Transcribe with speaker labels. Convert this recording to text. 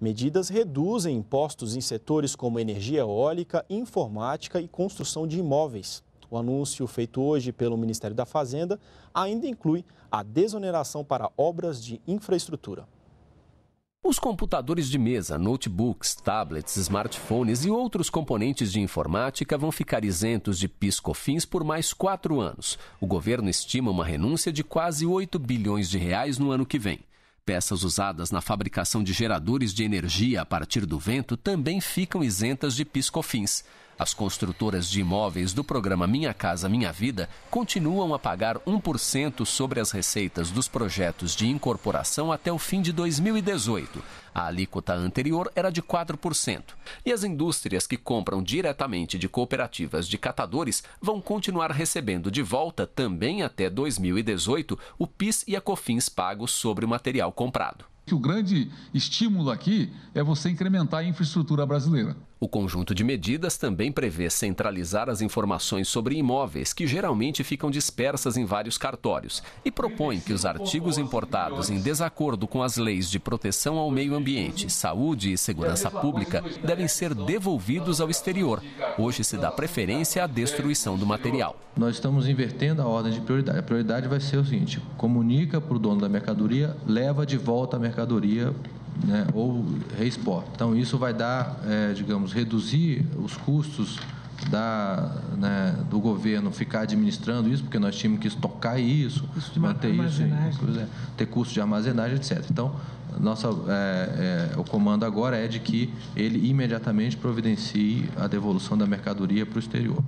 Speaker 1: Medidas reduzem impostos em setores como energia eólica, informática e construção de imóveis. O anúncio feito hoje pelo Ministério da Fazenda ainda inclui a desoneração para obras de infraestrutura. Os computadores
Speaker 2: de mesa, notebooks, tablets, smartphones e outros componentes de informática vão ficar isentos de piscofins por mais quatro anos. O governo estima uma renúncia de quase 8 bilhões de reais no ano que vem. Peças usadas na fabricação de geradores de energia a partir do vento também ficam isentas de piscofins. As construtoras de imóveis do programa Minha Casa Minha Vida continuam a pagar 1% sobre as receitas dos projetos de incorporação até o fim de 2018. A alíquota anterior era de 4%. E as indústrias que compram diretamente de cooperativas de catadores vão continuar recebendo de volta, também até 2018, o PIS e a COFINS pagos sobre o material comprado. O grande estímulo aqui é você incrementar a infraestrutura brasileira. O conjunto de medidas também prevê centralizar as informações sobre imóveis, que geralmente ficam dispersas em vários cartórios, e propõe que os artigos importados em desacordo com as leis de proteção ao meio ambiente, saúde e segurança pública devem ser devolvidos ao exterior. Hoje se dá
Speaker 3: preferência à destruição do material. Nós estamos invertendo a ordem de prioridade. A prioridade vai ser o seguinte: comunica para o dono da mercadoria, leva de volta a mercadoria né, ou reexport. Então, isso vai dar, é, digamos, reduzir os custos da, né, do governo ficar administrando isso, porque nós tínhamos que estocar isso, isso manter isso, inclusive, é, ter custo de armazenagem, etc. Então, nossa, é, é, o comando agora é de que ele imediatamente providencie a devolução da mercadoria para o exterior.